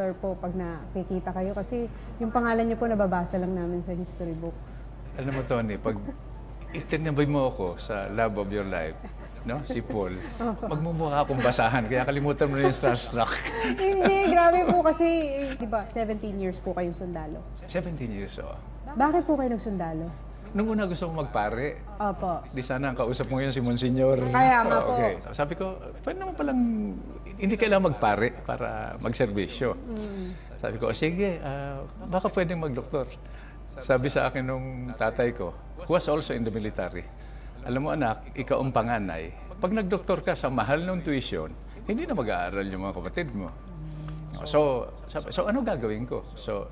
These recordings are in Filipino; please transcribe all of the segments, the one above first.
after po pag nakikita kayo? Kasi yung pangalan niyo po nababasa lang namin sa history books. Alam mo, Tony, pag itinabay mo ako sa Love of Your Life, no? Si Paul. Magmumukha akong basahan, kaya kalimutan mo rin yung starstruck. Hindi, grabe po kasi, eh, di ba, 17 years po kayong sundalo. 17 years, oh. Bakit po kayo nagsundalo? Nung una gusto kong magpare. Opo. Di sana ang kausap mo ngayon si Monsignor. Kaya nga po. Okay. So, sabi ko, pwede naman palang hindi kailangan magpare para magserbisyo. Mm. Sabi ko, sige, uh, baka pwedeng magdoktor. Sabi sa akin nung tatay ko, was also in the military. Alam mo anak, ikaw ang panganay. Pag nagdoktor ka sa mahal ng tuition, hindi na mag-aaral yung mga kapatid mo. So, so, so ano gagawin ko? So,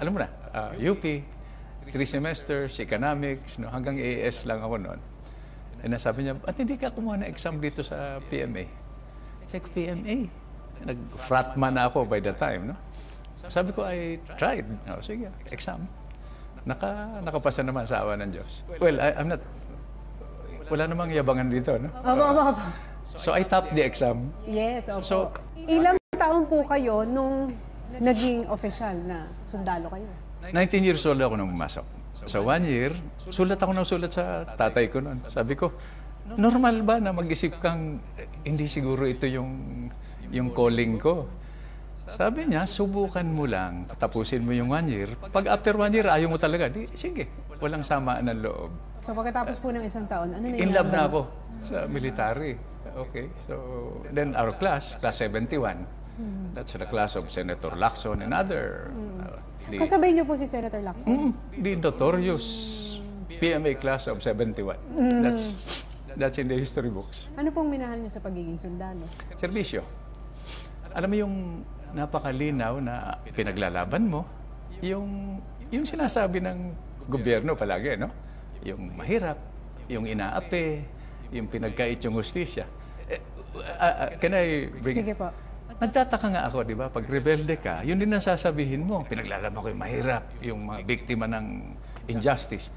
alam mo na, uh, ah, UP, three semesters, economics, no, hanggang AS lang ako noon. And eh, nasabi niya, at hindi ka kumuha ng exam dito sa PMA. Check PMA. Nag-fratman na ako by the time, no? Sabi ko, I tried. No, oh, sige, exam. Naka, nakapasa naman sa awa ng Diyos. Well, I, I'm not, wala namang yabangan dito, no? Opo, opo, opo. So I topped the exam. Yes, opo. So, Ilang taon po kayo nung naging official na sundalo kayo? 19 years old ako nung umasok. So one year, sulat ako ng sulat sa tatay ko noon. Sabi ko, normal ba na mag-isip kang eh, hindi siguro ito yung, yung calling ko? Sabi niya, subukan mo lang, tapusin mo yung one year. Pag after one year, ayaw mo talaga, di, sige, walang samaan ng loob. So pagkatapos po ng isang taon, ano na In love na ako sa military. Okay, so then our class, class 71, hmm. that's the class of Senator Lacson and other hmm recently... Kasabay niyo po si Senator Lacson? Mm, the notorious PMA class of 71. Mm. That's, that's in the history books. Ano pong minahal niyo sa pagiging sundalo? Serbisyo. Alam mo yung napakalinaw na pinaglalaban mo, yung, yung sinasabi ng gobyerno palagi, no? Yung mahirap, yung inaapi, yung pinagkait yung hustisya. Eh, uh, uh, can I bring... Sige po. Nagtataka nga ako, di ba? Pag rebelde ka, yun din ang sasabihin mo. Pinaglalaban ko yung mahirap, yung mga biktima ng injustice.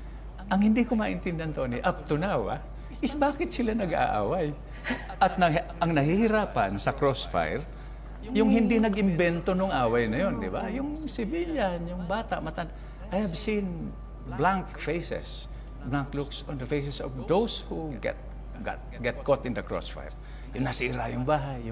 Ang hindi ko maintindihan, Tony, up to now, ah, is bakit sila nag-aaway? At na, ang nahihirapan sa crossfire, yung hindi nag-imbento ng away na yun, di ba? Yung civilian, yung bata, matan. I have seen blank faces, blank looks on the faces of those who get got, get caught in the crossfire. Yung nasira yung bahay, yung